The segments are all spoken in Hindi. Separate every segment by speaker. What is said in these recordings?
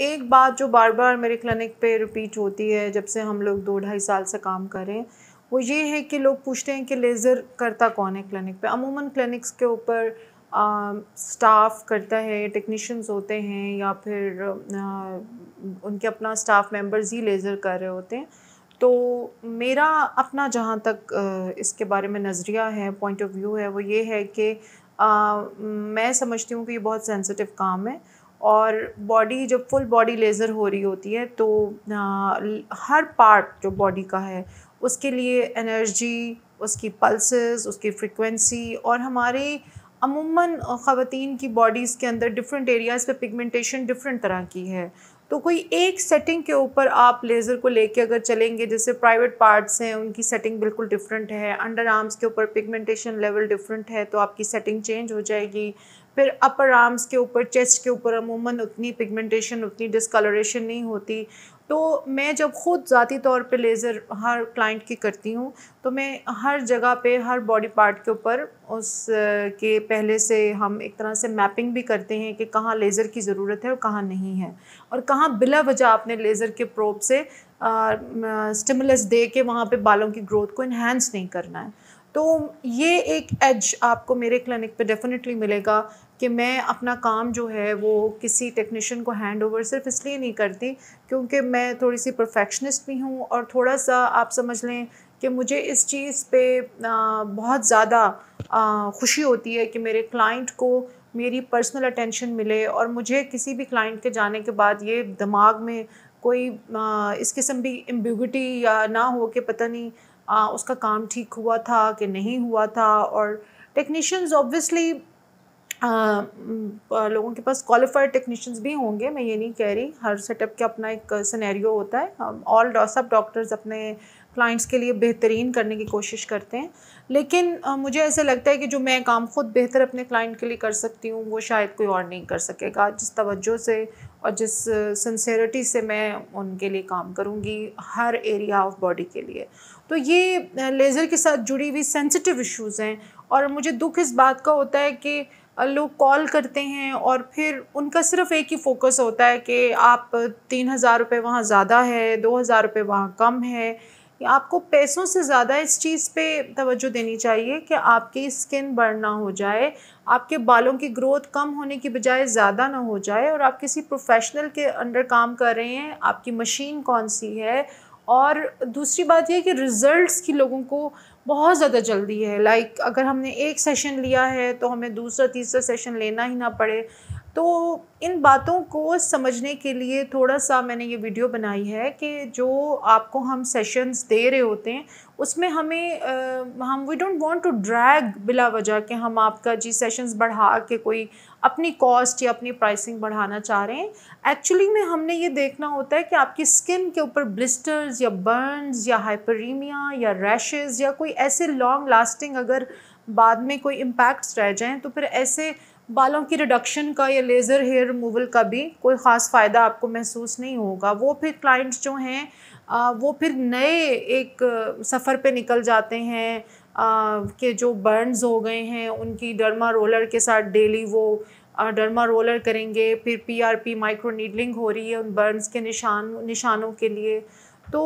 Speaker 1: एक बात जो बार बार मेरे क्लिनिक पे रिपीट होती है जब से हम लोग दो ढाई साल से काम करें वो ये है कि लोग पूछते हैं कि लेज़र करता कौन है क्लिनिक पे अमूमन क्लिनिक्स के ऊपर स्टाफ करता है टेक्नीशियंस होते हैं या फिर आ, उनके अपना स्टाफ मेंबर्स ही लेज़र कर रहे होते हैं तो मेरा अपना जहाँ तक आ, इसके बारे में नज़रिया है पॉइंट ऑफ व्यू है वो ये है कि आ, मैं समझती हूँ कि ये बहुत सेंसिटिव काम है और बॉडी जब फुल बॉडी लेज़र हो रही होती है तो आ, हर पार्ट जो बॉडी का है उसके लिए एनर्जी उसकी पल्सेस उसकी फ्रिक्वेंसी और हमारे अमूमन ख़वान की बॉडीज़ के अंदर डिफरेंट एरियाज़ पे पिगमेंटेशन डिफरेंट तरह की है तो कोई एक सेटिंग के ऊपर आप लेज़र को लेके अगर चलेंगे जैसे प्राइवेट पार्ट्स हैं उनकी सेटिंग बिल्कुल डिफरेंट है अंडर आर्म्स के ऊपर पिगमेंटेशन लेवल डिफरेंट है तो आपकी सेटिंग चेंज हो जाएगी फिर अपर आर्म्स के ऊपर चेस्ट के ऊपर अमूमन उतनी पिगमेंटेशन उतनी डिसकलरेशन नहीं होती तो मैं जब ख़ुद ज़ाती तौर पे लेज़र हर क्लाइंट की करती हूँ तो मैं हर जगह पे हर बॉडी पार्ट के ऊपर उस के पहले से हम एक तरह से मैपिंग भी करते हैं कि कहाँ लेज़र की ज़रूरत है और कहाँ नहीं है और कहाँ बिला वजह आपने लेज़र के प्रोब से स्टिमुलस दे के वहाँ पे बालों की ग्रोथ को इन्हेंस नहीं करना है तो ये एक एज आपको मेरे क्लिनिक पे डेफिनेटली मिलेगा कि मैं अपना काम जो है वो किसी टेक्नीशियन को हैंड ओवर सिर्फ इसलिए नहीं करती क्योंकि मैं थोड़ी सी परफेक्शनिस्ट भी हूँ और थोड़ा सा आप समझ लें कि मुझे इस चीज़ पे बहुत ज़्यादा खुशी होती है कि मेरे क्लाइंट को मेरी पर्सनल अटेंशन मिले और मुझे किसी भी क्लाइंट के जाने के बाद ये दिमाग में कोई इस किस्म की एम्ब्यूटी या ना हो कि पता नहीं आ, उसका काम ठीक हुआ था कि नहीं हुआ था और टेक्नीशियंस ऑब्वियसली लोगों के पास क्वालिफाइड टेक्नीशियंस भी होंगे मैं ये नहीं कह रही हर सेटअप का अपना एक सिनेरियो होता है ऑल सब डॉक्टर्स अपने क्लाइंट्स के लिए बेहतरीन करने की कोशिश करते हैं लेकिन आ, मुझे ऐसा लगता है कि जो मैं काम ख़ुद बेहतर अपने क्लाइंट के लिए कर सकती हूँ वो शायद कोई और नहीं कर सकेगा जिस तवज्जो से और जिस सिंसेरिटी से मैं उनके लिए काम करूँगी हर एरिया ऑफ बॉडी के लिए तो ये लेज़र के साथ जुड़ी हुई सेंसिटिव इश्यूज़ हैं और मुझे दुख इस बात का होता है कि लोग कॉल करते हैं और फिर उनका सिर्फ एक ही फोकस होता है कि आप तीन हज़ार रुपये वहाँ ज़्यादा है दो हज़ार रुपये वहाँ कम है आपको पैसों से ज़्यादा इस चीज़ पे तवज्जो देनी चाहिए कि आपकी स्किन बर्न ना हो जाए आपके बालों की ग्रोथ कम होने की बजाय ज़्यादा ना हो जाए और आप किसी प्रोफेशनल के अंडर काम कर रहे हैं आपकी मशीन कौन सी है और दूसरी बात यह कि रिज़ल्ट्स की लोगों को बहुत ज़्यादा जल्दी है लाइक अगर हमने एक सेशन लिया है तो हमें दूसरा तीसरा सेशन लेना ही ना पड़े तो इन बातों को समझने के लिए थोड़ा सा मैंने ये वीडियो बनाई है कि जो आपको हम सेशंस दे रहे होते हैं उसमें हमें आ, हम we don't want to drag बिला वजह के हम आपका जी सेशंस बढ़ा के कोई अपनी कॉस्ट या अपनी प्राइसिंग बढ़ाना चाह रहे हैं एक्चुअली में हमने ये देखना होता है कि आपकी स्किन के ऊपर ब्लिस्टर्स या बर्नस या हाइपरीमिया या रैशेज़ या कोई ऐसे लॉन्ग लास्टिंग अगर बाद में कोई इम्पैक्ट्स रह जाएँ तो फिर ऐसे बालों की रिडक्शन का या लेज़र हेयर रिमूवल का भी कोई ख़ास फ़ायदा आपको महसूस नहीं होगा वो फिर क्लाइंट्स जो हैं वो फिर नए एक सफ़र पे निकल जाते हैं के जो बर्न्स हो गए हैं उनकी डर्मा रोलर के साथ डेली वो डर्मा रोलर करेंगे फिर पीआरपी माइक्रो नीडलिंग हो रही है उन बर्न्स के निशान निशानों के लिए तो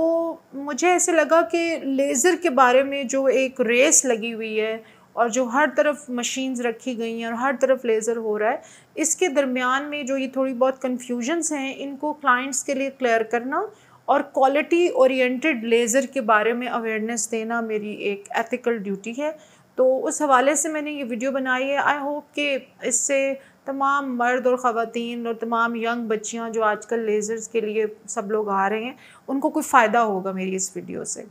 Speaker 1: मुझे ऐसे लगा कि लेज़र के बारे में जो एक रेस लगी हुई है और जो हर तरफ मशीन्स रखी गई हैं और हर तरफ लेज़र हो रहा है इसके दरमियान में जो ये थोड़ी बहुत कन्फ्यूजन्स हैं इनको क्लाइंट्स के लिए क्लियर करना और क्वालिटी ओरिएंटेड लेज़र के बारे में अवेयरनेस देना मेरी एक एथिकल ड्यूटी है तो उस हवाले से मैंने ये वीडियो बनाई है आई होप कि इससे तमाम मर्द और ख़वान और तमाम यंग बच्चियाँ जो आजकल लेज़र्स के लिए सब लोग आ रहे हैं उनको कोई फ़ायदा होगा मेरी इस वीडियो से